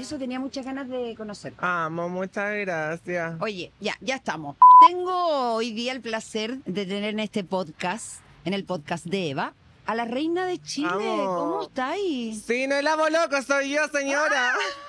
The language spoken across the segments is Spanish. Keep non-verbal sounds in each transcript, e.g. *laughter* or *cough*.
eso tenía muchas ganas de conocer. Ah, amo, muchas gracias. Oye, ya, ya estamos. Tengo hoy día el placer de tener en este podcast, en el podcast de Eva, a la reina de Chile. ¿Cómo estáis? Sí, no el amo loco, soy yo, señora. Ah.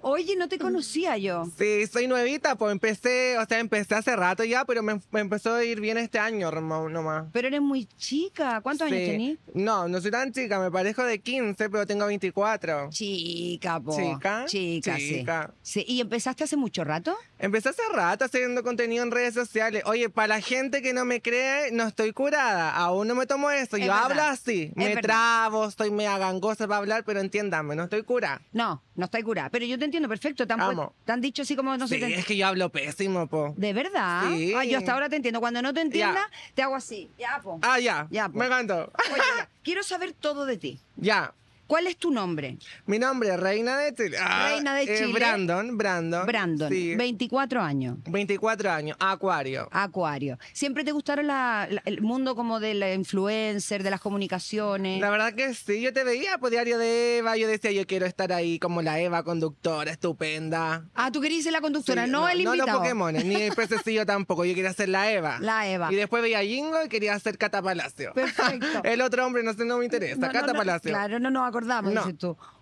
Oye, no te conocía yo. Sí, soy nuevita, pues empecé, o sea, empecé hace rato ya, pero me, empezó a ir bien este año nomás. Pero eres muy chica, ¿cuántos años tenés? No, no soy tan chica, me parezco de 15, pero tengo 24. Chica, po. Chica. Chica, Sí. ¿Y empezaste hace mucho rato? Empecé hace rato haciendo contenido en redes sociales. Oye, para la gente que no me cree, no estoy curada, aún no me tomo eso. yo hablo así, me trabo, estoy mega gangosa para hablar, pero entiéndame, no estoy cura. No, no estoy curada pero yo te entiendo perfecto. Te han, dicho así como no Sí, es que yo hablo pésimo, po. ¿De verdad? yo hasta ahora te entiendo. Cuando no te entienda, te hago así. Ya, po. Ah, ya. Ya, Me canto. *laughs* Quiero saber todo de ti. Ya. ¿Cuál es tu nombre? Mi nombre es Reina de Chile. Ah, Reina de Chile. Brandon, Brandon. Brandon, 24 años. 24 años, Acuario. Acuario. ¿Siempre te gustaron el mundo como del influencer, de las comunicaciones? La verdad que sí, yo te veía por diario de Eva, yo decía yo quiero estar ahí como la Eva conductora, estupenda. Ah, tú querías ser la conductora, no, el invitado. No los Pokémon, ni el pececillo *laughs* tampoco, yo quería ser la Eva. La Eva. Y después veía a Jingo y quería ser Cata Palacio. Perfecto. *laughs* el otro hombre no sé, no me interesa, no, Cata Palacio. Claro, no, no, acordamos,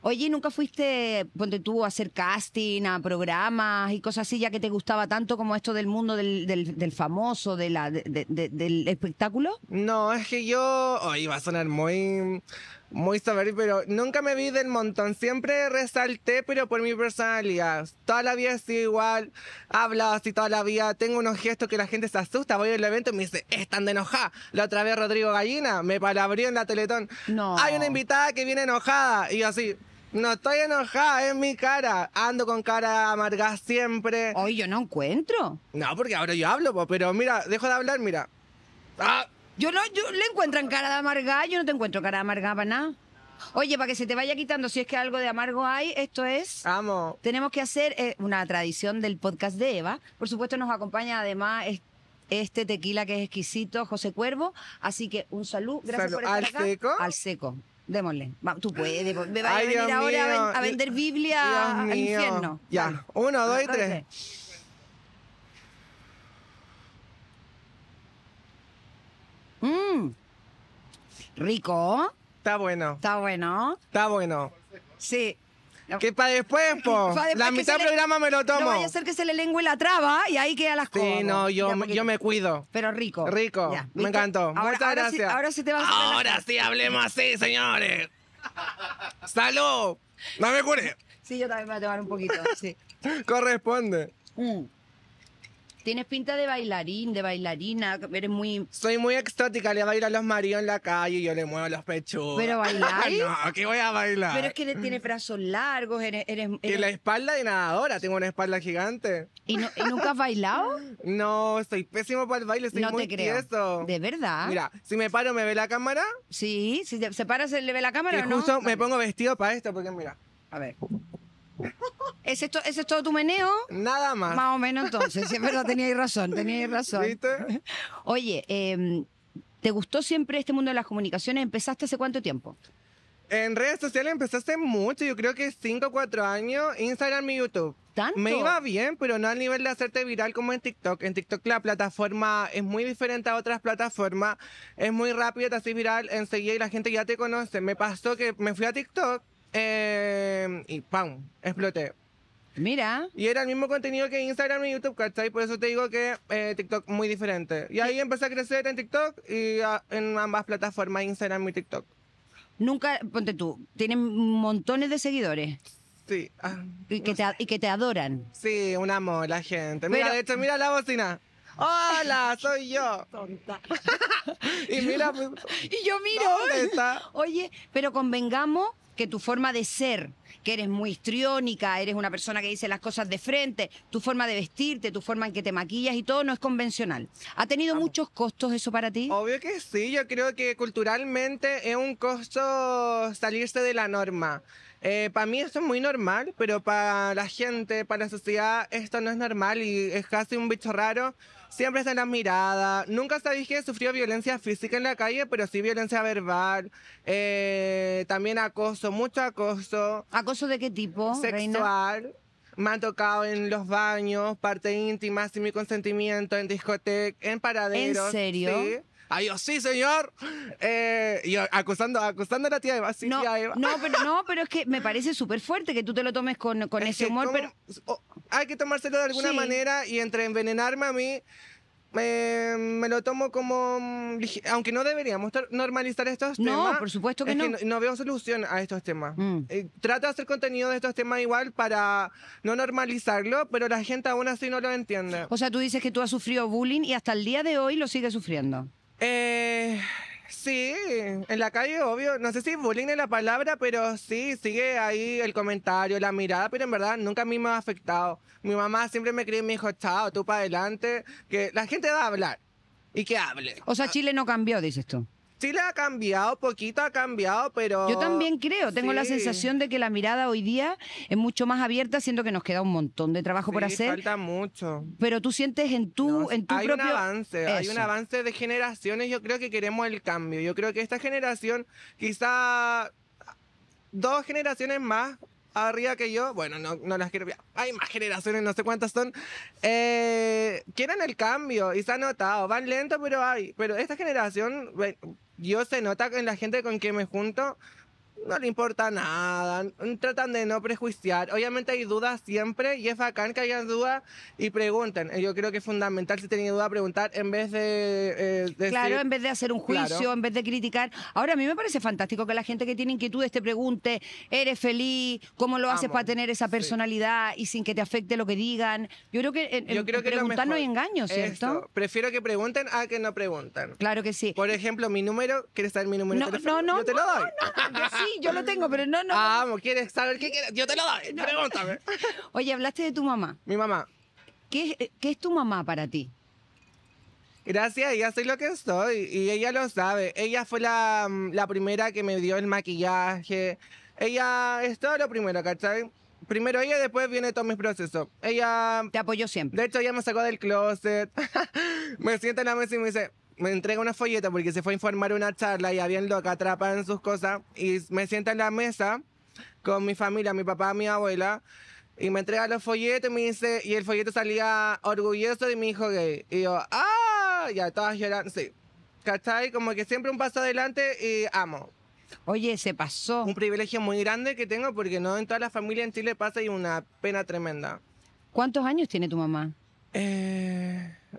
Oye, ¿nunca fuiste, ponte tú, a hacer casting, a programas y cosas así, ya que te gustaba tanto como esto del mundo del, famoso, de del espectáculo? No, es que yo, hoy va a sonar muy muy soberbio, pero nunca me vi del montón. Siempre resalté, pero por mi personalidad. Toda la vida sido igual, hablo así toda la vida. Tengo unos gestos que la gente se asusta. Voy al evento y me dice, están de enojada. La otra vez Rodrigo Gallina me palabrió en la Teletón. No. Hay una invitada que viene enojada. Y yo así, no estoy enojada, es mi cara. Ando con cara amargada siempre. Hoy yo no encuentro. No, porque ahora yo hablo, pero mira, dejo de hablar, mira. ¡Ah! Yo no, yo le encuentran cara de amarga, yo no te encuentro cara de amargada para nada. Oye, para que se te vaya quitando, si es que algo de amargo hay, esto es. Vamos. Tenemos que hacer eh, una tradición del podcast de Eva. Por supuesto, nos acompaña además este tequila que es exquisito, José Cuervo. Así que un saludo. gracias por estar ¿Al seco? Al seco. Démosle. tú puedes. Me vas a venir ahora a, vender Biblia al infierno. Ya, uno, dos y tres. Mmm, Rico. Está bueno. Está bueno. Está bueno. Sí. ¿Qué Que para después, po. *laughs* la pues, mitad del programa me lo tomo. No vaya a ser que se le lengüe la traba y ahí queda las cosas. Sí, no, yo, yo me cuido. Pero rico. Rico. me encantó. Ahora, Muchas gracias. Sí, ahora sí Ahora sí, hablemos así, señores. ¡Salud! No me cure. Sí, yo también me voy a tomar un poquito, sí. *laughs* Corresponde. Mm. Tienes pinta de bailarín, de bailarina, eres muy... Soy muy exótica, le bailo a los maridos en la calle y yo le muevo los pechos. ¿Pero bailar. *laughs* no, ¿qué voy a bailar? Pero es que tiene brazos largos, eres... Y la espalda de nadadora, tengo una espalda gigante. ¿Y, nunca has bailado? *laughs* no, soy pésimo para el baile, soy no te creo. ¿De verdad? Mira, si me paro, ¿me ve la cámara? Sí, si se para, ¿se le ve la cámara o no? me pongo vestido para esto, porque mira, a ver es, esto, es todo tu meneo? Nada más. Más o menos entonces, siempre verdad, teníais razón, teníais razón. ¿Viste? *laughs* Oye, em, ¿te gustó siempre este mundo de las comunicaciones? ¿Empezaste hace cuánto tiempo? En redes sociales empezaste mucho, yo creo que 5 o 4 años, Instagram y YouTube. ¿Tanto? Me iba bien, pero no al nivel de hacerte viral como en TikTok. En TikTok la plataforma es muy diferente a otras plataformas, es muy rápida, te haces viral enseguida y la gente ya te conoce. Me pasó que me fui a TikTok Em, y ¡pam! Exploté. Mira. Y era el mismo contenido que Instagram y YouTube, ¿cachai? Por eso te digo que TikTok eh, TikTok muy diferente. Y ahí empecé a crecer en TikTok y ah, en ambas plataformas, Instagram y TikTok. Nunca, ponte tú, tienen montones de seguidores. Sí. Ah, y, que te, adoran. Sí, un amor, la gente. Mira, de hecho, mira la bocina. Hola, *laughs* soy yo. Tonta. *laughs* y mira. Pues, *laughs* y yo miro. ¿Dónde Oye, pero convengamos que tu forma de ser, que eres muy histriónica, eres una persona que dice las cosas de frente, tu forma de vestirte, tu forma en que te maquillas y todo no es convencional. ¿Ha tenido muchos costos eso para ti? Obvio que sí, yo creo que culturalmente es un costo salirse de la norma. Eh, para mí eso es muy normal, pero para la gente, para la sociedad, esto no es normal y es casi un bicho raro siempre está en la mirada. Nunca está dije sufrió violencia física en la calle, pero sí violencia verbal. Eh, también acoso, mucho acoso. ¿Acoso de qué tipo? Sexual. Me han tocado en los baños, parte íntima, sin mi consentimiento, en discoteca, en paraderos. ¿En serio? Sí. Ay, sí, señor. Eh, y acusando, acusando a la tía de sí, no, pero, no, pero es que me parece súper fuerte que tú te lo tomes con, ese humor, pero... Oh, hay que tomárselo de alguna manera y entre envenenarme a mí, me, lo tomo como... Mm, aunque no deberíamos normalizar estos temas. No, por supuesto que no. no. veo solución a estos temas. Trata mm. eh, trato de hacer contenido de estos temas igual para no normalizarlo, pero la gente aún así no lo entiende. O sea, tú dices que tú has sufrido bullying y hasta el día de hoy lo sigues sufriendo. Eh... Sí, en la calle, obvio. No sé si bullying es la palabra, pero sí, sigue ahí el comentario, la mirada, pero en verdad nunca a mí me ha afectado. Mi mamá siempre me cree y me dijo, chao, tú para adelante, que la gente va a hablar y que hable. O sea, ah. Chile no cambió, dices tú. Sí ha cambiado, poquito ha cambiado, pero... Yo también creo, tengo la sensación de que la mirada hoy día es mucho más abierta, siendo que nos queda un montón de trabajo por hacer. falta mucho. Pero tú sientes en tu, en hay propio... un avance, hay un avance de generaciones, yo creo que queremos el cambio. Yo creo que esta generación, quizá dos generaciones más arriba que yo, bueno, no, las quiero... Hay más generaciones, no sé cuántas son. Eh, quieren el cambio y se ha notado, van lento, pero hay... Pero esta generación... Dios se nota en la gente con quien me junto no le importa nada, tratan de no prejuiciar. Obviamente hay dudas siempre y es bacán que hayan dudas y pregunten. Yo creo que es fundamental si tienen duda preguntar en vez de... Eh, decir, claro, en vez de hacer un juicio, en vez de criticar. Ahora a mí me parece fantástico que la gente que tiene inquietudes te pregunte, ¿eres feliz? ¿Cómo lo haces para tener esa personalidad y sin que te afecte lo que digan? Yo creo que en, Yo que preguntar no hay engaño, ¿cierto? Prefiero que pregunten a que no pregunten. Claro que sí. Por ejemplo, mi número, ¿quieres saber mi número? No, no, no, te lo doy yo lo tengo, pero ah, no, no. Vamos, ¿quieres saber qué quieres? Yo te lo doy, pregúntame. *laughs* Oye, hablaste de tu mamá. Mi mamá. ¿Qué es, tu mamá para ti? Gracias, ella soy lo que soy y ella lo sabe. Ella fue la, primera que me dio el maquillaje. Ella es todo lo primero, ¿cachai? Primero ella, después viene todo mi proceso. Ella... Te apoyó siempre. De hecho, ella me sacó del closet. *laughs* me sienta en la mesa y me dice, me entrega una folleta porque se fue a informar una charla y habían loca atrapado en sus cosas y me sienta en la mesa con mi familia, mi papá, mi abuela y me entrega los folletos y me dice y el folleto salía orgulloso de mi hijo gay y yo ah ya todas llorando sí ¿cachai? como que siempre un paso adelante y amo Oye, se pasó. Un privilegio muy grande que tengo porque no en toda la familia en Chile pasa y una pena tremenda. ¿Cuántos años tiene tu mamá?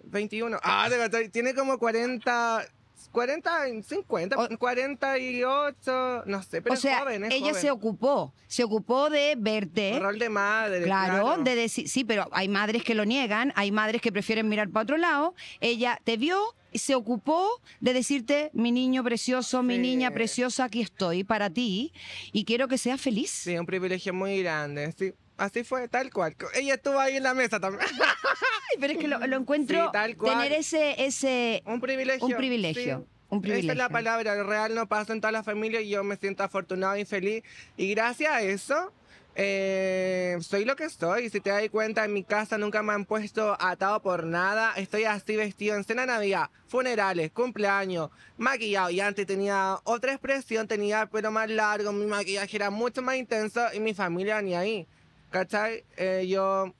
21. Eh, ah, tiene como 40. 40, 50, 48, no sé, pero o sea, joven, ella se ocupó, se ocupó de verte. El rol de madre. Claro, de decir, sí, pero hay madres que lo niegan, hay madres que prefieren mirar para otro lado. Ella te vio y se ocupó de decirte, mi niño precioso, mi niña preciosa, aquí estoy para ti y quiero que seas feliz. Sí, un privilegio muy grande, Así fue, tal cual. Ella estuvo ahí en la mesa también. *laughs* Ay, pero es que lo, encuentro tal cual. tener ese, ese Un privilegio. un privilegio. Esa es la palabra real, no pasa en toda la familia y yo me siento afortunado y feliz. Y gracias a eso, eh, soy lo que soy. Si te das cuenta, en mi casa nunca me han puesto atado por nada. Estoy así vestido en cena Navidad, funerales, cumpleaños, maquillado. Y antes tenía otra expresión, tenía el pelo más largo, mi maquillaje era mucho más intenso y mi familia ni ahí. ¿Cachai? Eh, yo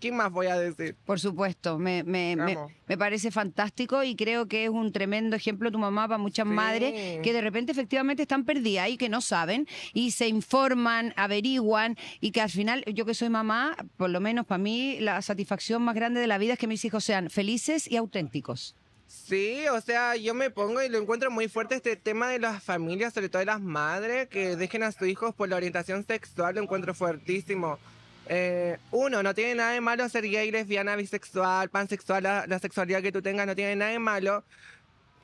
¿Qué más voy a decir? Por supuesto, me, me, parece fantástico y creo que es un tremendo ejemplo tu mamá para muchas madres que de repente efectivamente están perdidas y que no saben y se informan, averiguan y que al final, yo que soy mamá, por lo menos para mí, la satisfacción más grande de la vida es que mis hijos sean felices y auténticos. Sí, o sea, yo me pongo y lo encuentro muy fuerte este tema de las familias, sobre todo de las madres, que dejen a sus hijos por la orientación sexual, lo encuentro fuertísimo. Eh, uno, no tiene nada de malo ser gay, lesbiana, bisexual, pansexual, la, sexualidad que tú tengas no tiene nada de malo.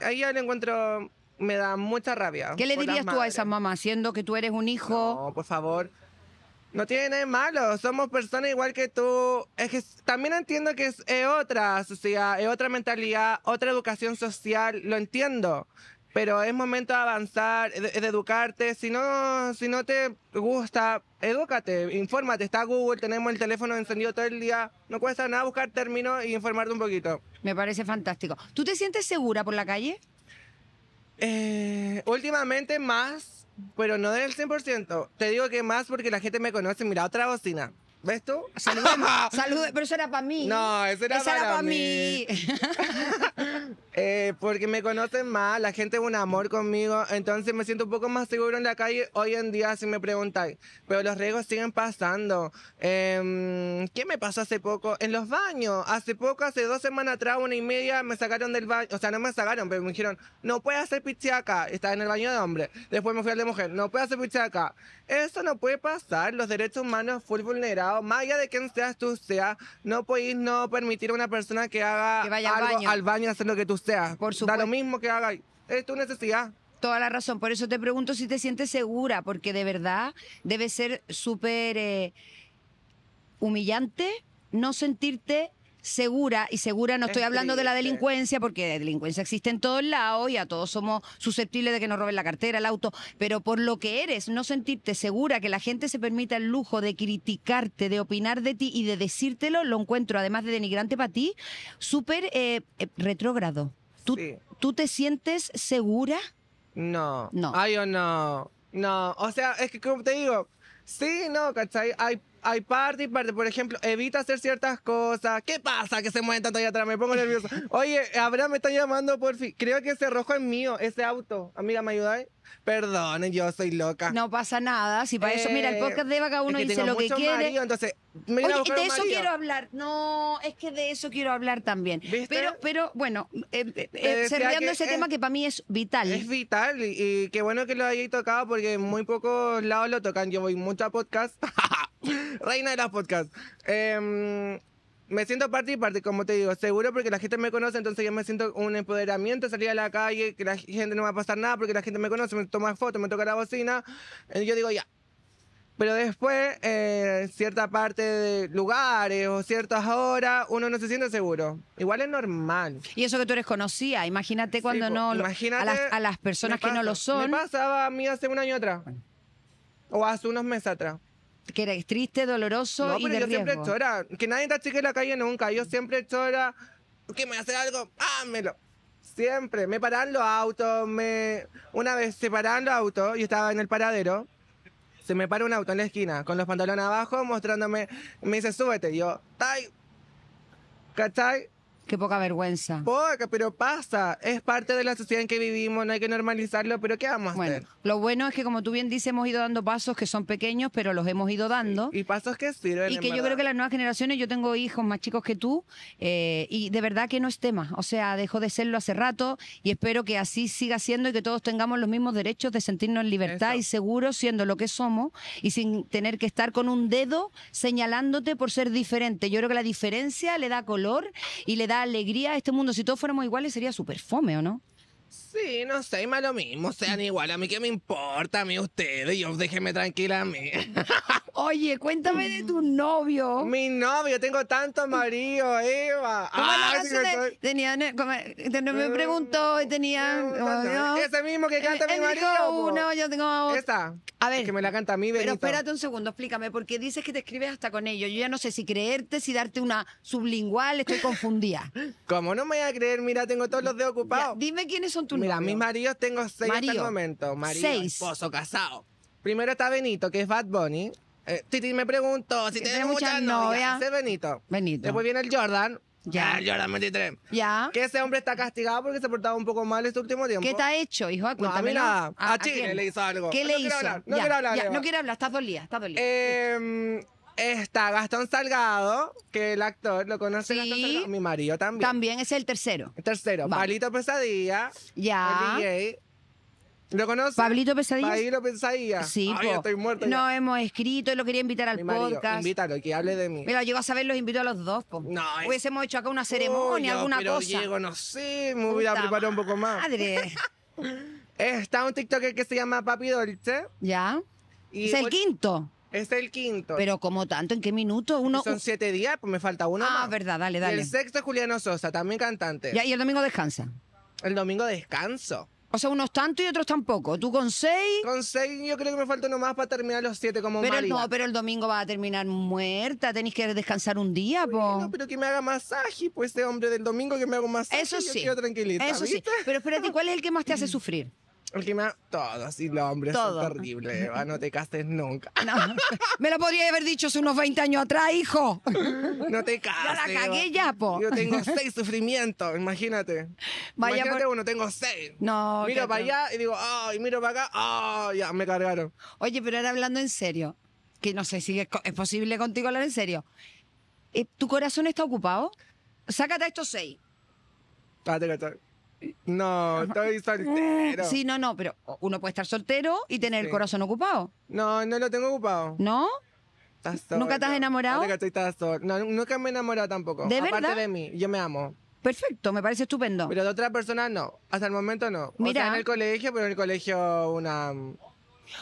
Ahí ya lo encuentro, me da mucha rabia. ¿Qué le dirías tú a esa mamá, siendo que tú eres un hijo? No, por favor. No tiene nada de malo, somos personas igual que tú. Es que también entiendo que es, es otra sociedad, es otra mentalidad, otra educación social, lo entiendo pero es momento de avanzar, de, educarte. Si no, si no te gusta, edúcate, infórmate. Está Google, tenemos el teléfono encendido todo el día. No cuesta nada buscar términos y e informarte un poquito. Me parece fantástico. ¿Tú te sientes segura por la calle? Eh, últimamente más, pero no del 100%. Te digo que más porque la gente me conoce. Mira, otra bocina. ¿Ves tú? Saludemos. *laughs* Salude, pero eso era para mí. No, eso era, eso para, era para, mí. *laughs* Eh, porque me conocen más, la gente es un amor conmigo, entonces me siento un poco más seguro en la calle hoy en día, si me preguntáis. Pero los riesgos siguen pasando. Em, ¿Qué me pasó hace poco? En los baños. Hace poco, hace dos semanas atrás, una y media, me sacaron del baño. O sea, no me sacaron, pero me dijeron, no puedes hacer pichiaca. Estaba en el baño de hombre. Después me fui al de mujer, no puedes hacer pichiaca. Eso no puede pasar. Los derechos humanos fueron vulnerados más allá de quién seas tú seas, no puedes no permitir a una persona que haga vaya algo al baño. al lo que tú seas. Por supuesto. Da lo mismo que haga. Es tu necesidad toda la razón. Por eso te pregunto si te sientes segura, porque de verdad debe ser súper eh, humillante no sentirte segura, y segura no estoy hablando de la delincuencia, porque la delincuencia existe en todos lados y a todos somos susceptibles de que nos roben la cartera, el auto, pero por lo que eres, no sentirte segura, que la gente se permita el lujo de criticarte, de opinar de ti y de decírtelo, lo encuentro, además de denigrante para ti, súper eh, eh, retrógrado. ¿Tú, te sientes segura? No. No. Ay, o no. No. O sea, es que como te digo, sí, no, ¿cachai? Hay hay parte y parte. Por ejemplo, evita hacer ciertas cosas. ¿Qué pasa que se mueven tanto allá atrás? Me pongo nervioso. Oye, Abraham me está llamando por fin. Creo que ese rojo es mío, ese auto. Amiga, ¿me ayudáis? Perdón, yo soy loca. No pasa nada. Si para eso, mira, el eh, podcast de Vaca uno dice lo que quiere. Marido, entonces, Oye, de eso quiero hablar. No, es que de eso quiero hablar también. Pero, pero bueno, eh, eh, cerrando ese tema que para mí es vital. Es vital y, qué bueno que lo hayáis tocado porque muy pocos lados lo tocan. Yo voy mucho a podcast. *laughs* Reina de las podcasts. Eh, me siento parte y parte, como te digo, seguro porque la gente me conoce, entonces yo me siento un empoderamiento, salir a la calle, que la gente no va a pasar nada porque la gente me conoce, me toma fotos, me toca la bocina, y eh, yo digo ya. Pero después, eh, cierta parte de lugares o ciertas horas, uno no se siente seguro. Igual es normal. Y eso que tú eres conocida, imagínate cuando no... Imagínate a, las, a las personas que no lo son. Me pasaba a mí hace un año atrás. O hace unos meses atrás que era triste, doloroso yo siempre chora. que nadie te en la calle nunca. Yo siempre chora. que me voy a algo, ámelo Siempre. Me paran los autos, me... Una vez se pararon los autos, yo estaba en el paradero, se me para un auto en la esquina, con los pantalones abajo, mostrándome, me dice, súbete. Y yo, ¡tay! ¿Cachai? Qué poca vergüenza. Poca, pero pasa. Es parte de la sociedad en que vivimos, no hay que normalizarlo, pero ¿qué vamos a bueno, Lo bueno es que, como tú bien dices, hemos ido dando pasos que son pequeños, pero los hemos ido dando. Y, pasos que sirven. Y que yo creo que las nuevas generaciones, yo tengo hijos más chicos que tú, eh, y de verdad que no es tema. O sea, dejó de serlo hace rato y espero que así siga siendo y que todos tengamos los mismos derechos de sentirnos en libertad y seguros siendo lo que somos y sin tener que estar con un dedo señalándote por ser diferente. Yo creo que la diferencia le da color y le da la alegría de este mundo. Si todos fuéramos iguales sería súper fome, ¿o no? Sí, no sé, más lo mismo, sean igual. A mí qué me importa, a mí ustedes, yo déjenme tranquila a mí. *laughs* Oye, cuéntame de tu mm. novio. Mi novio, tengo tanto marido, Eva. ¿Cómo ah, me mm, preguntó y tenía. Oh, Ese mismo que eh, canta mi marido. uno, yo tengo otro. Esta. A ver. que me la canta a mí, Benito. Pero espérate un segundo, explícame, porque dices que te escribes hasta con ellos. Yo ya no sé si creerte, si darte una sublingual, estoy confundida. *laughs* ¿Cómo no me voy a creer? Mira, tengo todos los dedos ocupados. dime quiénes son tus novios. Mira, mis maridos tengo seis momento. Marido, seis. esposo, casado. Primero está Benito, que es Bad Bunny. Eh, Titi me preguntó si tienes muchas novias. Benito. Benito. Después viene el Jordan. Ya. Ah, Jordan 23. Ya. Que ese hombre está castigado porque se portaba un poco mal este último tiempo. ¿Qué ha hecho, hijo? Cuéntamelo. Ah, a, mí a, le hizo algo. ¿Qué no le hizo? Hablar, no quiero hablar. no quiero hablar, estás dolida, estás dolida. Em, está Gastón Salgado, que el actor, lo conoce sí. mi marido también. También es el tercero. El tercero, vale. Pesadilla, ya. el DJ, ¿Lo conoces? Pablito Pesadilla. Pablito Pesadilla. Sí, Ay, estoy muerto. No hemos escrito, lo quería invitar al podcast. Invítalo, que hable de mí. Mira, llegó a saber, los invito a los dos, po. No, es... Hubiésemos hecho acá una ceremonia, alguna pero cosa. Llego, no sé, me hubiera preparado un poco más. Madre. *laughs* Está un TikToker que se llama Papi Dolce. Ya. es el quinto. Es el quinto. Pero como tanto, ¿en qué minuto? Uno, Son siete días, pues me falta uno. Ah, verdad, dale, dale. el sexto es Juliano Sosa, también cantante. Ya, y el domingo descansa. El domingo descanso. O sea, unos tanto y otros tampoco. ¿Tú con seis? Con seis yo creo que me falta uno más para terminar los siete como Pero no, pero el domingo va a terminar muerta. Tenéis que descansar un día, po. No, pero que me haga masaje, pues este hombre del domingo que me haga masaje. Eso sí. Eso sí. Pero espérate, ¿cuál es el que más te hace *laughs* sufrir? Última, todos. Y los hombres Todo. son terribles, No te cases nunca. *laughs* Me lo podría haber dicho hace unos 20 años atrás, hijo. No te cases. *laughs* Ya la cagué ya, po. Yo tengo *laughs* seis sufrimientos, imagínate. Vaya imagínate por... uno, tengo seis. No. Miro para allá y digo, ay, y miro para acá, ay, ya, me cargaron. Oye, pero ahora hablando en serio, que no sé si es, posible contigo hablar en serio. Eh, ¿Tu corazón está ocupado? Sácate a estos seis. Ah, está. No, estoy soltero. Sí, no, no, pero uno puede estar soltero y tener el corazón ocupado. No, no lo tengo ocupado. ¿No? ¿Nunca estás enamorado? no, nunca me he enamorado tampoco. ¿De Aparte de mí, yo me amo. Perfecto, me parece estupendo. Pero de otra persona no, hasta el momento no. Mira. en el colegio, pero en el colegio una... Mm,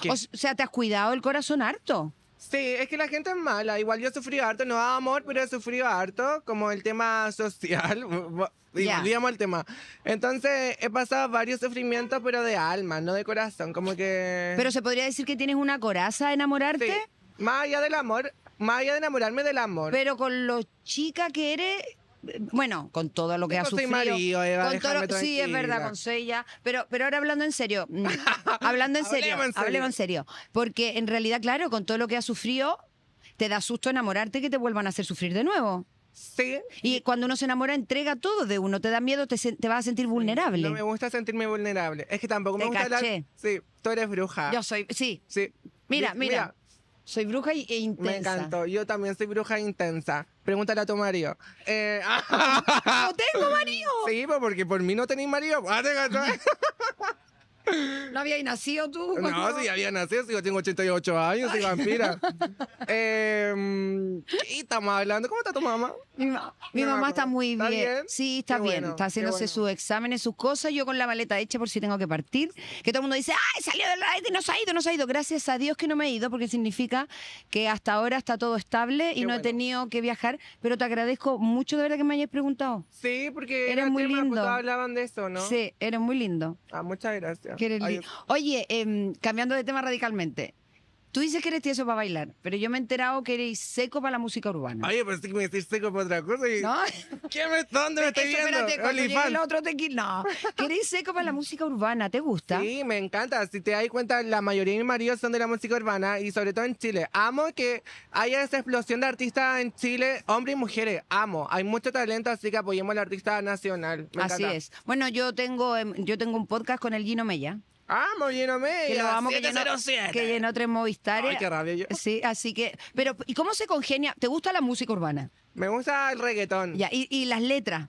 o sea, ¿te has cuidado el corazón harto? Sí, es que la gente es mala. Igual yo sufrido harto, no amor, pero he sufrido harto, como el tema *laughs* social. Y el tema. Entonces, he pasado varios sufrimientos, pero de alma, no de corazón, como que... Pero se podría decir que tienes una coraza de enamorarte. Más allá del amor, más allá de enamorarme del amor. Pero con lo chica que eres, bueno, con todo lo que ha sufrido. Eva, eh, sí, es verdad, con ella. Pero, pero ahora hablando en serio, mm, *laughs* hablando en serio, hablemos en serio. Porque en realidad, claro, con todo lo que ha sufrido, te da susto enamorarte que te vuelvan a hacer sufrir de nuevo. Sí. Y cuando uno se enamora, entrega todo de uno. Te da miedo, te, vas a sentir vulnerable. No me gusta sentirme vulnerable. Es que tampoco me gusta hablar. Sí, tú eres bruja. Yo soy, sí. Sí. Mira, mira. Soy bruja e intensa. Me encantó. Yo también soy bruja intensa. Pregúntale a tu marido. Eh, *laughs* ¡No tengo marido! Sí, pues, porque por mí no tenéis marido. Ah, *laughs* ¿No habías nacido tú? No, sí, había nacido, sí, yo tengo 88 años, soy vampira. *laughs* eh, estamos hablando? ¿Cómo está tu mamá? Mi, mamá, está muy bien. Sí, está bien. está haciéndose sus exámenes, sus cosas. Yo con la maleta hecha por si tengo que partir. Que todo el mundo dice, ¡ay, salió del y No se ha ido, no se ha ido. Gracias a Dios que no me he ido, porque significa que hasta ahora está todo estable y no he tenido que viajar. Pero te agradezco mucho de verdad que me hayas preguntado. Sí, porque eres muy pues, lindo. hablaban de eso, ¿no? Sí, eres muy lindo. Ah, muchas gracias. Oye, em, cambiando de tema radicalmente, Tú dices que eres tieso para bailar, pero yo me he enterado que eres seco para la música urbana. Oye, pero pues es que me decís seco para otra cosa. Y... me, ¿Dónde me estoy viendo? Espérate, otro tequila. No, que eres seco para la música urbana, ¿te gusta? Sí, me encanta. Si te das cuenta, la mayoría de mis maridos son de la música urbana y sobre todo en Chile. Amo que haya esa explosión de artistas en Chile, hombres y mujeres. Amo. Hay mucho talento, así que apoyemos al artista nacional. así es. Bueno, yo tengo, em, yo tengo un podcast con el Gino Mella. Amo ah, lleno media. Que lo amo, que llenó, que llenó tres Movistar. Ay, eh. qué rabia yo. Sí, así que. Pero, ¿y cómo se congenia? ¿Te gusta la música urbana? Me gusta el reggaetón. Ya, y las letras.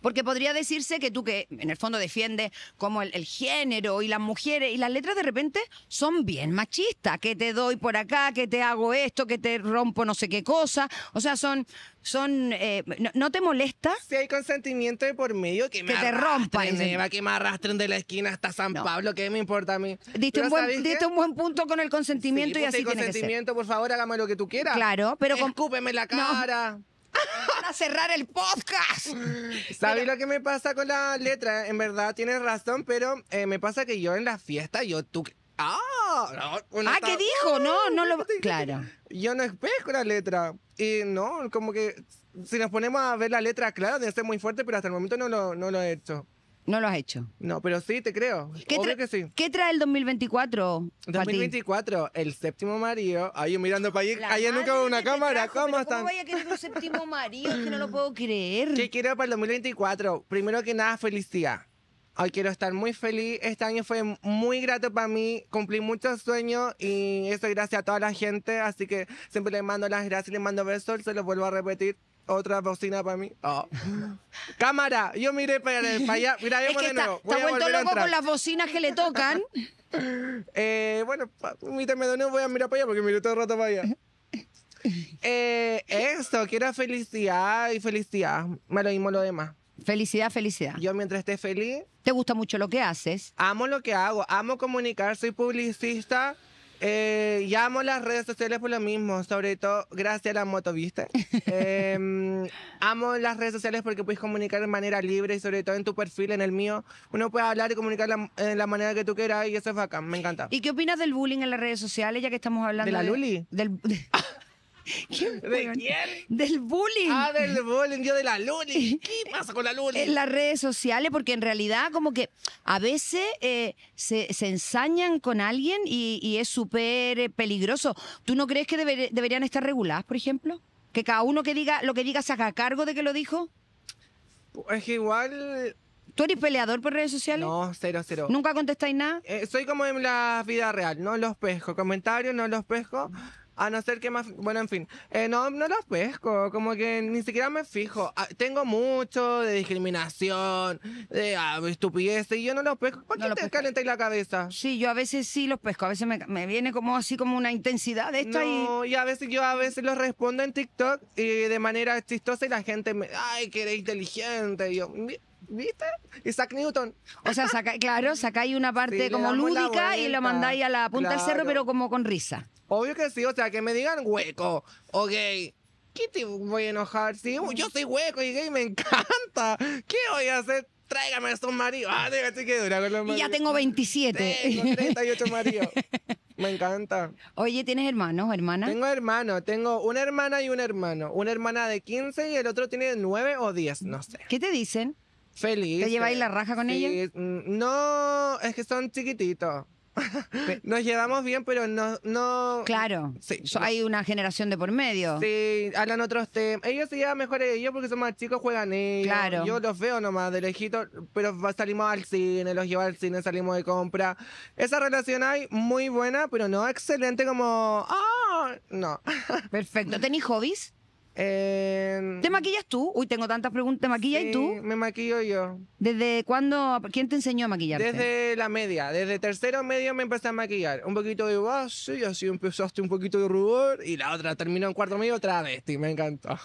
Porque podría decirse que tú que en el fondo defiendes como el, género y las mujeres y las letras de repente son bien machistas, que te doy por acá, que te hago esto, que te rompo no sé qué cosa, o sea, son, son, eh, no, te molesta? Si hay consentimiento por medio, que, me te rompa. que me arrastren de la esquina hasta San Pablo, ¿qué me importa a mí? Diste, un buen, punto con el consentimiento y pues, así tiene que ser. por favor, hágame lo que tú quieras. Claro, pero... Escúpeme la cara. Para cerrar el podcast. *laughs* ¿Sabes lo que me pasa con la letra? En verdad tienes razón, pero eh, me pasa que yo en la fiesta, yo tú. ¡Ah! ah, ¿qué dijo? No, no lo. Claro. Yo no espejo la letra. Y no, como que si nos ponemos a ver la letra, claro, debe ser muy fuerte, pero hasta el momento no lo, no lo he hecho. No lo has hecho. No, pero sí, te creo. ¿Qué que sí. ¿Qué trae el 2024? 2024, el séptimo marido. Ahí mirando para allí. Ayer nunca veo una cámara. ¿Cómo están? ¿Cómo vaya a querer un séptimo marido? que no lo puedo creer. ¿Qué quiero para el 2024? Primero que nada, felicidad. Hoy quiero estar muy feliz. Este año fue muy grato para mí. Cumplí muchos sueños y eso es gracias a toda la gente. Así que siempre les mando las gracias, les mando besos. Se los vuelvo a repetir otra bocina para mí. Ah. Cámara, yo miré *laughs* para, allá. Mira, es que de nuevo. Está, vuelto loco con las bocinas que le tocan. *laughs* Eh, bueno, permítame de nuevo, voy a mirar para allá porque miré todo el rato para allá. *laughs* Eh, eso, Quiero felicidad y felicidad. Me lo mismo lo demás. Felicidad, felicidad. Yo mientras esté feliz. ¿Te gusta mucho lo que haces? Amo lo que hago, amo comunicar, soy publicista eh, amo las redes sociales por lo mismo, sobre todo gracias a la moto, ¿viste? *laughs* Em, amo las redes sociales porque puedes comunicar de manera libre y sobre todo en tu perfil, en el mío, uno puede hablar y comunicar la, eh, la manera que tú quieras y eso es bacán, me encanta. ¿Y qué opinas del bullying en las redes sociales, ya que estamos hablando? ¿De la Luli? *laughs* *laughs* ¿De quién? Del bullying. Ah, del bullying, yo de la Luli. *laughs* ¿Qué pasa con la Luli? En las redes sociales, porque en realidad como que a veces eh, se, ensañan con alguien y, es súper eh, peligroso. ¿Tú no crees que deberían estar reguladas, por ejemplo? Que cada uno que diga lo que diga se haga cargo de que lo dijo. Pues es que igual ¿Tú eres peleador por redes sociales? No, cero, cero. ¿Nunca contestáis nada? Eh, soy como en la vida real, no los pesco. Comentarios no los pesco. A no ser que más... Bueno, en fin. Eh, no, no los pesco, como que ni siquiera me fijo. Ah, tengo mucho de discriminación, de ah, estupidez, y yo no los pesco. ¿Por qué te calentáis la cabeza? Sí, yo a veces sí los pesco, a veces me, me viene como así como una intensidad de esto no, y... a veces yo a veces los respondo en TikTok y de manera chistosa y la gente me... Ay, que eres inteligente. yo... ¿Viste? Isaac Newton. O sea, saca, claro, sacáis una parte como lúdica y lo mandáis a la punta del cerro, pero como con risa. Obvio que sí, o sea, que me digan hueco o gay. ¿Qué te voy a enojar? Sí, mm. yo soy hueco y gay me encanta. ¿Qué voy a hacer? Tráigame estos maridos. Ah, que dura con los Y ya tengo 27. 38 maridos. Me encanta. Oye, ¿tienes hermanos o hermanas? Tengo hermanos, tengo una hermana y un hermano. Una hermana de 15 y el otro tiene 9 o 10, no sé. ¿Qué te dicen? Feliz. ¿Te lleváis la raja con ellos? Mm, no, es que son chiquititos. *laughs* Nos llevamos bien, pero no. no claro. Sí, Hay una generación de por medio. Sí, hablan otros temas. Ellos se llevan mejor ellos porque son más chicos, juegan ellos. Claro. Yo los veo nomás de lejito, pero salimos al cine, los llevo al cine, salimos de compra. Esa relación hay muy buena, pero no excelente como. ¡Ah! no. *laughs* Perfecto. ¿Tenís hobbies? Em, ¿Te maquillas tú? Uy, tengo tantas preguntas. ¿Te maquillas y tú? Me maquillo yo. ¿Desde cuándo? ¿Quién te enseñó a maquillarte? Desde la media. Desde tercero medio me empecé a maquillar. Un poquito de base y así empezaste un poquito de rubor. Y la otra terminó en cuarto medio otra vez. Y me encantó.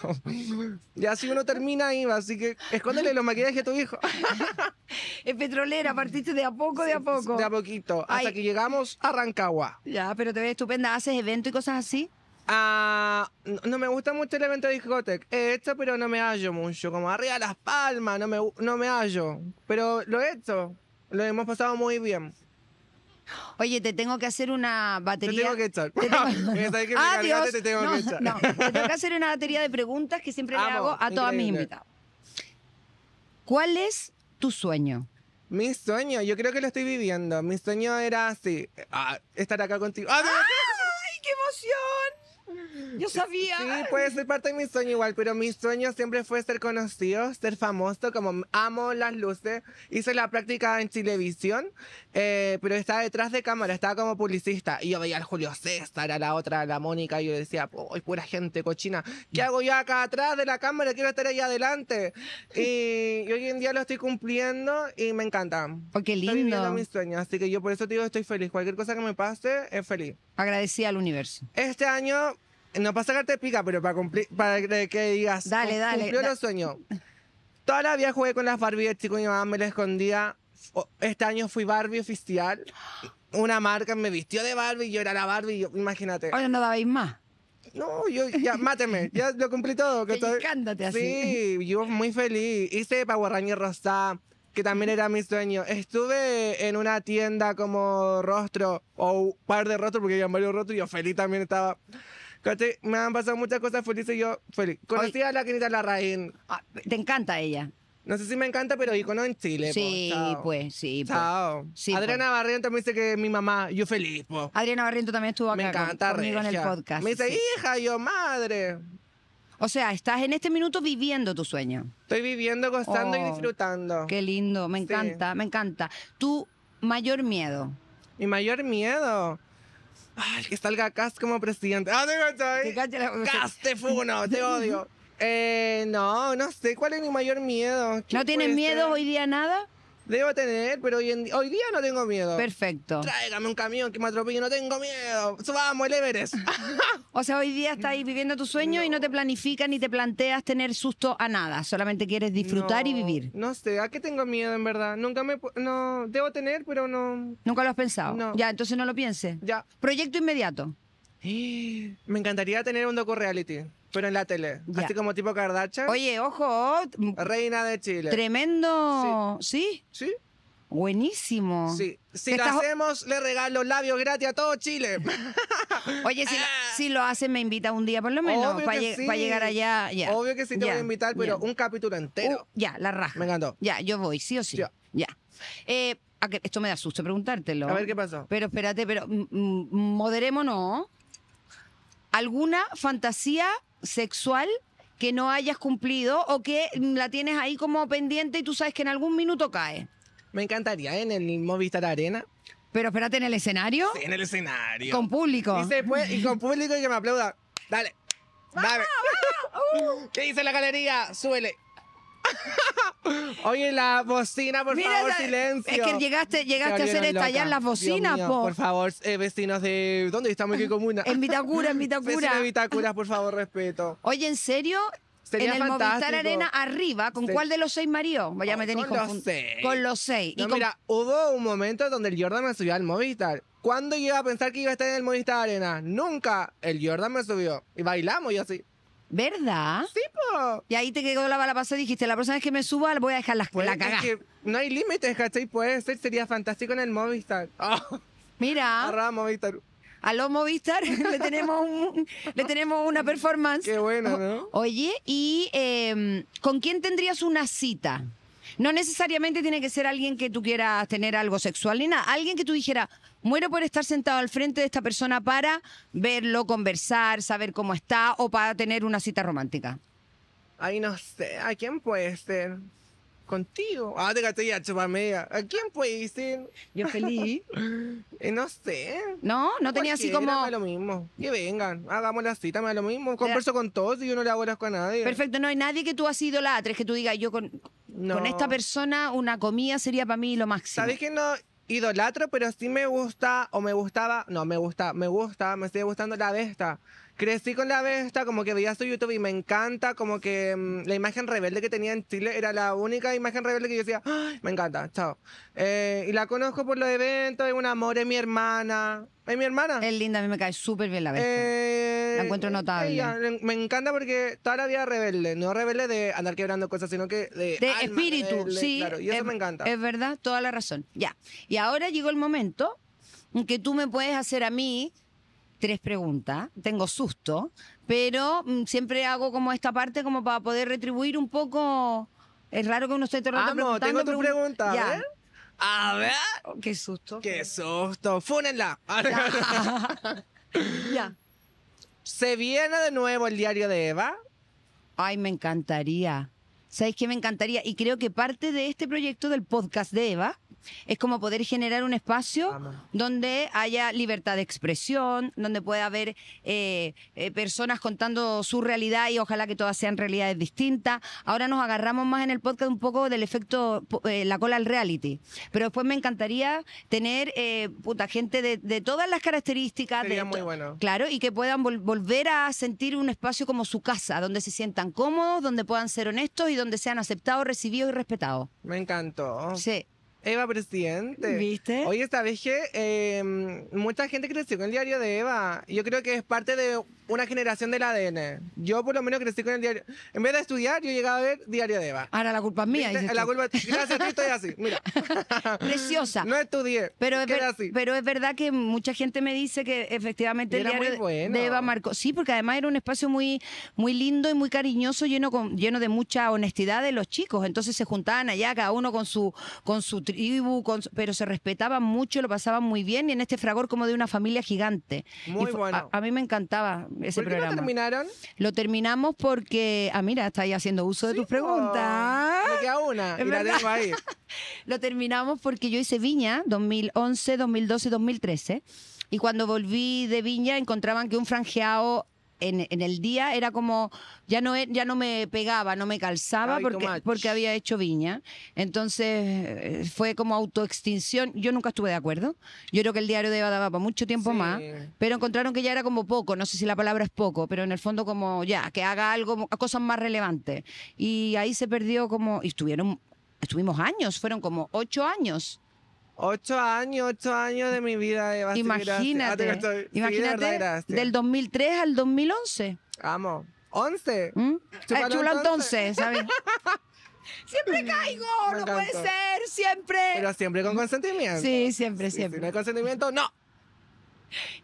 y así uno termina ahí, así que escóndele los maquillajes a tu hijo. *laughs* es petrolera, partiste de a poco, de a poco. De a poquito. Hasta que llegamos a Rancagua. Ya, pero te ves estupenda. ¿Haces evento y cosas así? Ah, no me gusta mucho el evento de He hecho, pero no me hallo mucho. Como arriba las palmas, no me, no me hallo. Pero lo he hecho. Lo hemos pasado muy bien. Oye, te tengo que hacer una batería. Te tengo que echar. Te tengo... que hacer una batería de preguntas que siempre le hago a toda mi mis invitados. ¿Cuál es tu sueño? Mi sueño, yo creo que lo estoy viviendo. Mi sueño era así, ah, estar acá contigo. ¡Ah, ¡Ay, qué emoción! Yo sabía. Sí, puede ser parte de mi sueño igual, pero mi sueño siempre fue ser conocido, ser famoso, como amo las luces. Hice la práctica en televisión, eh, pero estaba detrás de cámara, estaba como publicista. Y yo veía al Julio César, a la otra, a la Mónica, y yo decía, ¡ay, pura gente cochina, ¿qué mm. hago yo acá atrás de la cámara? Quiero estar ahí adelante. Y, *laughs* hoy en día lo estoy cumpliendo y me encanta. Oh, qué lindo. Estoy viviendo mi sueño, así que yo por eso digo, estoy feliz. Cualquier cosa que me pase, es feliz. Agradecía al universo. Este año, no para sacarte pica, pero para, cumplir, para que digas. Dale, dale. Cumplió da los Toda la vida jugué con las Barbie chico, mi mamá me la escondía. Este año fui Barbie oficial. Una marca me vistió de Barbie, yo era la Barbie, imagínate. Ahora no dabais más. No, yo ya, máteme, *laughs* ya lo cumplí todo. Que así. Sí, yo muy feliz. Hice Power y Rosa, que también era mi sueño. Estuve en una tienda como rostro o un par de rostros, porque había varios rostros y yo feliz también estaba. Me han pasado muchas cosas felices y yo feliz. Conocí a la querida Larraín. Ah, te encanta ella. No sé si me encanta, pero icono en Chile. Pues, sí, pues, sí. Chao. Adriana pues. Barriento me dice que mi mamá, yo feliz. Po. Adriana Barriento también estuvo acá conmigo en el podcast. Me dice, hija, yo madre. O sea, estás en este minuto viviendo tu sueño. Estoy viviendo, gozando y oh, disfrutando. Qué lindo, me encanta, me encanta. ¿Tu mayor miedo? Mi mayor miedo. Ay, que salga Cast como presidente. ¡Ah, te Cast, te fumo, te odio. Eh, no, no sé cuál es mi mayor miedo. ¿No tienes miedo hoy día nada? Debo tener, pero hoy, en, día no tengo miedo. Perfecto. Tráigame un camión que me atropille, no tengo miedo. Subamos el Everest. *laughs* o sea, hoy día estás viviendo tu sueño y no te planificas ni te planteas tener susto a nada. Solamente quieres disfrutar y vivir. No sé, ¿a qué tengo miedo en verdad? Nunca me. No, debo tener, pero no. Nunca lo has pensado. No. Ya, entonces no lo pienses. Ya. Proyecto inmediato. *gasps* Me encantaría tener un docu reality. Pero en la tele, así como tipo Kardashian. Oye, ojo. Oh, Reina de Chile. Tremendo. ¿Sí? ¿Sí? Buenísimo. Sí. Si lo hacemos, le regalo labios gratis a todo Chile. *laughs* Oye, si, lo, *laughs* si hacen, me invita un día por lo menos para, a llegar allá. Ya. Obvio que sí te voy a invitar, pero un capítulo entero. Uh, ya, la raja. Me encantó. Ya, yo voy, sí o sí. Ya. Eh, esto me da susto preguntártelo. A ver qué pasó. Pero espérate, pero mm, mm, moderemos, ¿no? ¿Alguna fantasía sexual que no hayas cumplido o que la tienes ahí como pendiente y tú sabes que en algún minuto cae? Me encantaría ¿eh? en el Movistar Arena. Pero espérate, ¿en el escenario? Sí, en el escenario. Con público. Y, con público y que me aplauda. Dale. Dale. *laughs* Uh. ¿Qué dice la galería? Suele. *laughs* Oye, la bocina, por favor, silencio. Es que llegaste, llegaste a hacer estallar las bocinas, Por favor, eh, vecinos de. ¿Dónde estamos? *laughs* ¿Qué comuna? en Vitacura, en *laughs* Vitacura. Vecinos Vitacura, por favor, respeto. Oye, ¿en serio? Sería en el Movistar Arena arriba, ¿con cuál de los seis Mario? Vaya, con los seis. Con los seis. No, y Mira, hubo un momento donde el Jordan me subió al Movistar. ¿Cuándo iba a pensar que iba a estar en el Movistar Arena? Nunca. El Jordan me subió. Y bailamos y así. ¿Verdad? Sí, po. Y ahí te quedó la bala pasada y dijiste, la próxima vez que me suba voy a dejar la, pues, que no hay límites, ¿cachai? Puede ser, sería fantástico en el Movistar. *laughs* Ah. Mira. Arra, Movistar. Movistar, *laughs* le tenemos le tenemos una performance. Qué bueno, ¿no? Oye, ¿y em, con quién tendrías una cita? No necesariamente tiene que ser alguien que tú quieras tener algo sexual ni nada. Alguien que tú dijera, muero por estar sentado al frente de esta persona para verlo, conversar, saber cómo está o para tener una cita romántica? Ay, no sé, ¿a quién puede ser? Contigo. Ah, te ya, chupamea. ¿A quién puede ser? Yo feliz. *laughs* Eh, no sé. No, no tenía así como. Me da lo mismo. Que vengan, hagamos la cita, me da lo mismo. Converso con todos y yo no le hago con nadie. Perfecto, no hay nadie que tú has idolatres, que tú digas, yo con, con esta persona una comida sería para mí lo máximo. ¿Sabes que no? idolatro, pero sí me gusta, o me gustaba, no, me gusta, me gusta, me sigue gustando la Vesta. Crecí con la Vesta, como que veía su YouTube y me encanta, como que mm, la imagen rebelde que tenía en Chile era la única imagen rebelde que yo decía, ¡Ay, me encanta, chao. Eh, y la conozco por los eventos, es un amor, es mi hermana, es mi hermana. Es linda, a mí me cae súper bien la bestia. Eh, la encuentro notable. me encanta porque toda la vida rebelde, no rebelde de andar quebrando cosas, sino que de, espíritu, sí. y eso me encanta. Es verdad, toda la razón. Ya. Y ahora llegó el momento en que tú me puedes hacer a mí tres preguntas. Tengo susto, pero mm, siempre hago como esta parte como para poder retribuir un poco. Es raro que uno esté todo tengo tu pregunta. A ver. Oh, qué susto. Qué susto. Fúnenla. *laughs* Ya. Se viene de nuevo el diario de Eva. Ay, me encantaría. Sabéis qué me encantaría? Y creo que parte de este proyecto del podcast de Eva es como poder generar un espacio ah, donde haya libertad de expresión, donde pueda haber eh, eh, personas contando su realidad y ojalá que todas sean realidades distintas. Ahora nos agarramos más en el podcast un poco del efecto eh, la cola al reality, pero después me encantaría tener gente de, todas las características. muy bueno. Claro, y que puedan volver a sentir un espacio como su casa, donde se sientan cómodos, donde puedan ser honestos y donde sean aceptados, recibidos y respetados. Me encantó. Sí. Eva Presidente. ¿Viste? Oye, ¿sabes que em, mucha gente creció con el diario de Eva. Yo creo que es parte de una generación del ADN. Yo por lo menos crecí con el diario. En vez de estudiar, yo llegaba a ver diario de Eva. Ahora la culpa es mía. la tú. Gracias, estoy así. Mira. *laughs* Preciosa. No estudié. Pero es, verdad que mucha gente me dice que efectivamente el diario de Eva marcó. Sí, porque además era un espacio muy, muy lindo y muy cariñoso, lleno, con, lleno de mucha honestidad de los chicos. Entonces se juntaban allá, cada uno con su, con su pero se respetaban mucho, lo pasaban muy bien y en este fragor como de una familia gigante. Muy bueno. A, mí me encantaba ese ¿Por qué programa. lo terminaron? Lo terminamos porque, ah, mira, está ahí haciendo uso de tus preguntas. queda una *laughs* lo terminamos porque yo hice Viña 2011, 2012, 2013. Y cuando volví de Viña encontraban que un franjeado en, el día era como, ya no, e, ya no me pegaba, no me calzaba porque, porque había hecho viña. Entonces eh, fue como autoextinción. Yo nunca estuve de acuerdo. Yo creo que el diario de Eva para mucho tiempo más, pero encontraron que ya era como poco, no sé si la palabra es poco, pero en el fondo como ya, que haga algo, cosas más relevantes. Y ahí se perdió como, y estuvieron, estuvimos años, fueron como ocho años Ocho años, ocho años de mi vida. Eva, ah, imagínate, imagínate del 2003 al 2011. Vamos, 11. chulo entonces, ¿sabes? *laughs* Siempre caigo, no puede ser, siempre. Pero siempre con consentimiento. Sí, siempre, siempre. Si no hay consentimiento, no.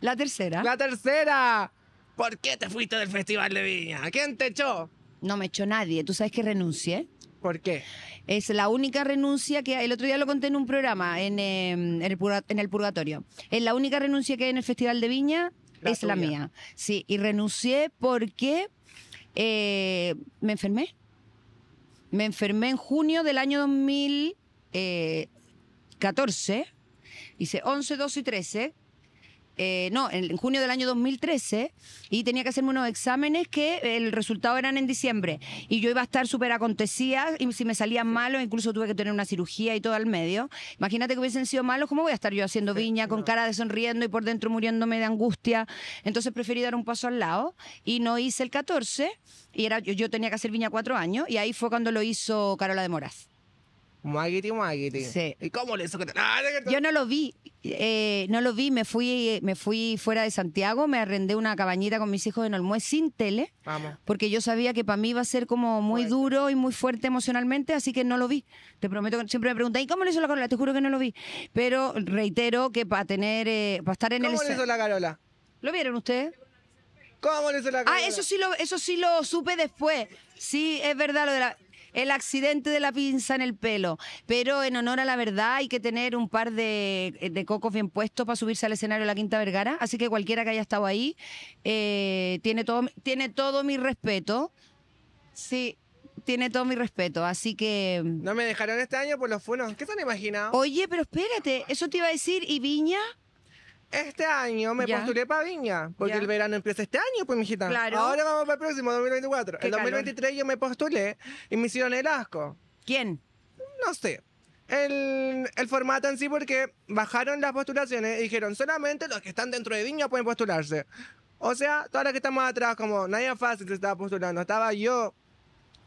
La tercera. La tercera. ¿Por qué te fuiste del Festival de Viña? a ¿Quién te echó? No me echó nadie. Tú sabes que renuncié. ¿Por qué? Es la única renuncia que el otro día lo conté en un programa en, em, el, Purgatorio. Es la única renuncia que hay en el Festival de Viña es la mía. Sí, y renuncié porque eh, me enfermé. Me enfermé en junio del año 2014. Eh, Hice 11, 12 y 13 eh, no, en junio del año 2013 y tenía que hacerme unos exámenes que el resultado eran en diciembre y yo iba a estar súper acontecida y si me salían malos, incluso tuve que tener una cirugía y todo al medio. Imagínate que hubiesen sido malos, ¿cómo voy a estar yo haciendo viña con cara de sonriendo y por dentro muriéndome de angustia? Entonces preferí dar un paso al lado y no hice el 14 y era, yo, yo tenía que hacer viña cuatro años y ahí fue cuando lo hizo Carola de Moraz. Muagiti Sí. ¿Y cómo le hizo ah, Yo no lo vi, eh, no lo vi, me fui, me fui fuera de Santiago, me arrendé una cabañita con mis hijos en Olmué sin tele, Vamos. porque yo sabía que para mí iba a ser como muy duro y muy fuerte emocionalmente, así que no lo vi. Te prometo que siempre me preguntan, ¿y cómo le hizo la Carola? Te juro que no lo vi. Pero reitero que para tener, eh, para estar en ¿Cómo el... ¿Cómo le hizo la Carola? ¿Lo vieron ustedes? ¿Cómo le hizo la ah, Carola? Ah, eso sí lo, eso sí lo supe después. Sí, es verdad lo de la el accidente de la pinza en el pelo. Pero en honor a la verdad hay que tener un par de, eh, cocos bien puestos para subirse al escenario de la Quinta Vergara. Así que cualquiera que haya estado ahí eh, tiene, todo, tiene todo mi respeto. Sí, tiene todo mi respeto, así que... Mm, no me dejaron este año por los funos. ¿Qué se han imaginado? Oye, pero espérate, eso te iba a decir, ¿y Viña? este año me postulé para Viña, porque el verano empieza este año, pues, mijita. Claro. Ahora vamos para el próximo, 2024. En 2023 yo me postulé y me hicieron el asco. ¿Quién? No sé. El, el, formato en sí, porque bajaron las postulaciones y dijeron solamente los que están dentro de Viña pueden postularse. O sea, todas las que estamos atrás, como nadie fácil se estaba postulando. Estaba yo,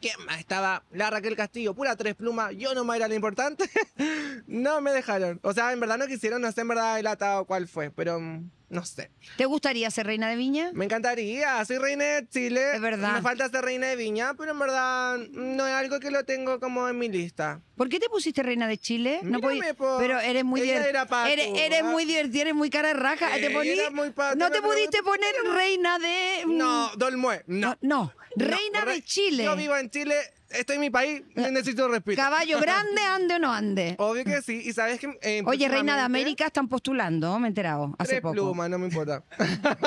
¿Quién más estaba? La Raquel Castillo, pura tres plumas, yo no me era lo importante. *laughs* no me dejaron. O sea, en verdad no quisieron, no sé en verdad el atado cuál fue, pero... Mm, no sé. ¿Te gustaría ser reina de viña? Me encantaría, soy reina de Chile. Es verdad. Me falta ser reina de viña, pero en verdad mm, no es algo que lo tengo como en mi lista. ¿Por qué te pusiste reina de Chile? No Mírame, Pero eres muy divertida. eres, ¿ah? muy divertida, eres muy cara raja. te poní, muy no te pudiste poner reina de mm, No, Dolmue. No. No, reina de Chile. Yo vivo en Chile estoy en mi país, necesito respeto. Caballo *laughs* grande, ande o no ande. Obvio que sí. Y sabes que. Eh, Oye, Reina de América están postulando, me he enterado. Hace tres poco. no me importa.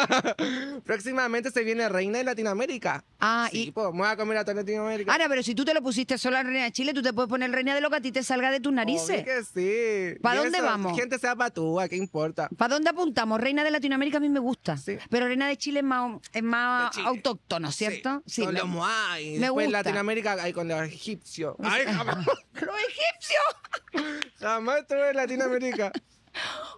*laughs* próximamente se viene Reina de Latinoamérica. Ah, y. pues, me voy a comer a toda Latinoamérica. Ahora, pero si tú te lo pusiste solo a Reina de Chile, tú te puedes poner Reina de lo que te salga de tus narices. Obvio que sí. ¿Para dónde vamos? Gente sea patúa, ¿qué importa? ¿Para dónde apuntamos? Reina de Latinoamérica a mí me gusta. Sí. Pero Reina de Chile es más, es autóctono, ¿cierto? Sí. me, los Moai. Latinoamérica hay con los egipcios. Ay, jamás. *laughs* ¡Los egipcios! jamás estuve en Latinoamérica.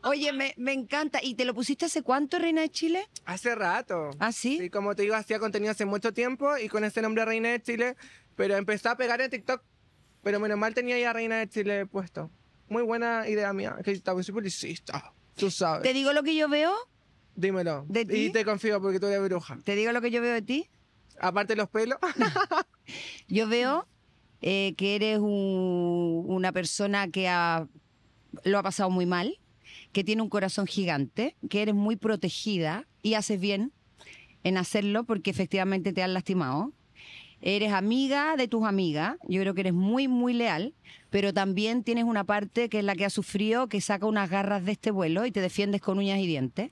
Oye, me, encanta. ¿Y te lo pusiste hace cuánto, Reina de Chile? Hace rato. ¿Ah, sí? Sí, como te digo, hacía contenido hace mucho tiempo y con ese nombre Reina de Chile, pero empecé a pegar en TikTok. Pero menos mal tenía ya Reina de Chile puesto. Muy buena idea mía, que estaba soy publicista. Tú sabes. ¿Te digo lo que yo veo? Dímelo. ¿De ti? Y te confío porque tú eres bruja. ¿Te digo lo que yo veo de ti? Aparte los pelos. *laughs* Yo veo eh, que eres una persona que lo ha pasado muy mal, que tiene un corazón gigante, que eres muy protegida y haces bien en hacerlo porque efectivamente te han lastimado. Eres amiga de tus amigas, yo creo que eres muy, muy leal, pero también tienes una parte que es la que ha sufrido, que saca unas garras de este vuelo y te defiendes con uñas y dientes.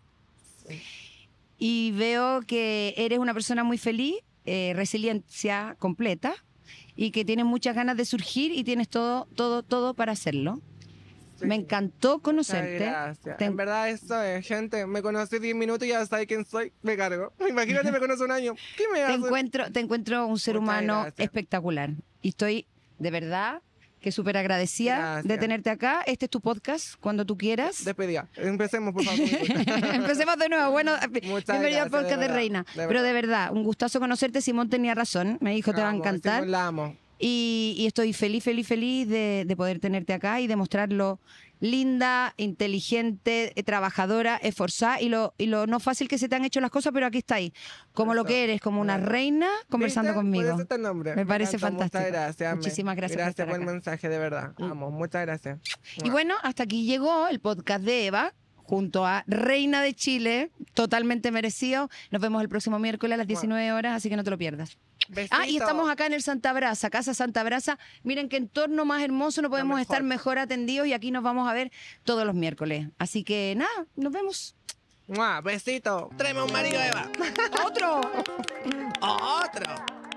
Y veo que eres una persona muy feliz eh, resiliencia completa y que tienes muchas ganas de surgir y tienes todo, todo, todo para hacerlo. Me encantó conocerte. En verdad, esto es, gente. Me conocí 10 minutos y ya sabes quién soy. Me cargo. *laughs* Imagínate, me conoce un año. ¿Qué me *laughs* te encuentro Te encuentro un ser humano espectacular. Y estoy, de verdad, que súper agradecida de tenerte acá. Este es tu podcast, cuando tú quieras. Despedida. Empecemos, por favor. *laughs* Empecemos de nuevo. Bueno, bienvenida bienvenido al podcast de, Reina. Pero de verdad, un gustazo conocerte. Simón tenía razón. Me dijo, te va a ah, encantar. Y, estoy feliz, feliz, feliz de, poder tenerte acá y demostrarlo linda, inteligente, eh, trabajadora, esforzada y lo, y lo no fácil que se te han hecho las cosas, pero aquí está ahí, como lo que eres, como una reina conversando conmigo. Este nombre. Me parece fantástico. Muchas gracias. Muchísimas gracias. Gracias buen mensaje, de verdad. Vamos, mm. muchas gracias. Y bueno, hasta aquí llegó el podcast de Eva junto a Reina de Chile, totalmente merecido. Nos vemos el próximo miércoles a las 19 horas, así que no te lo pierdas. Ah, y estamos acá en el Santa Brasa, Casa Santa Brasa. Miren qué entorno más hermoso, no podemos estar mejor atendidos y aquí nos vamos a ver todos los miércoles. Así que nada, nos vemos. besito. Tráeme un marido, Eva. *laughs* Otro. *laughs* Otro.